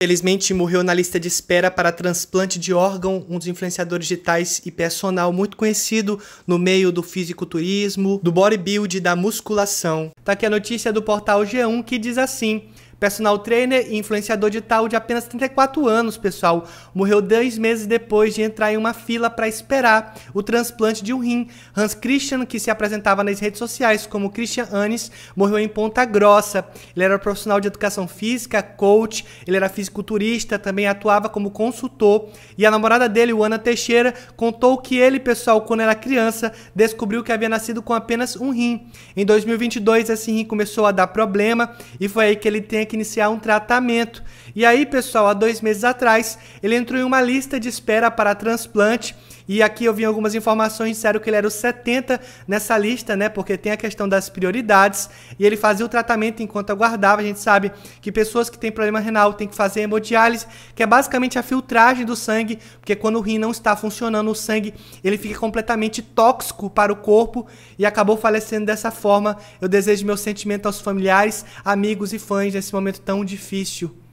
Felizmente, morreu na lista de espera para transplante de órgão, um dos influenciadores digitais e personal muito conhecido no meio do fisiculturismo, do bodybuild e da musculação. Tá aqui a notícia do portal G1 que diz assim: Personal trainer e influenciador digital de apenas 34 anos, pessoal. Morreu dois meses depois de entrar em uma fila para esperar o transplante de um rim. Hans Christian, que se apresentava nas redes sociais como Christian Anis, morreu em Ponta Grossa. Ele era profissional de educação física, coach, ele era fisiculturista, também atuava como consultor. E a namorada dele, Ana Teixeira, contou que ele, pessoal, quando era criança, descobriu que havia nascido com apenas um rim. Em 2022, esse rim começou a dar problema e foi aí que ele tem que iniciar um tratamento. E aí, pessoal, há dois meses atrás, ele entrou em uma lista de espera para transplante. E aqui eu vi algumas informações, disseram que ele era o 70 nessa lista, né? Porque tem a questão das prioridades. E ele fazia o tratamento enquanto aguardava. A gente sabe que pessoas que têm problema renal têm que fazer hemodiálise, que é basicamente a filtragem do sangue, porque quando o rim não está funcionando, o sangue ele fica completamente tóxico para o corpo e acabou falecendo dessa forma. Eu desejo meu sentimento aos familiares, amigos e fãs nesse momento momento tão difícil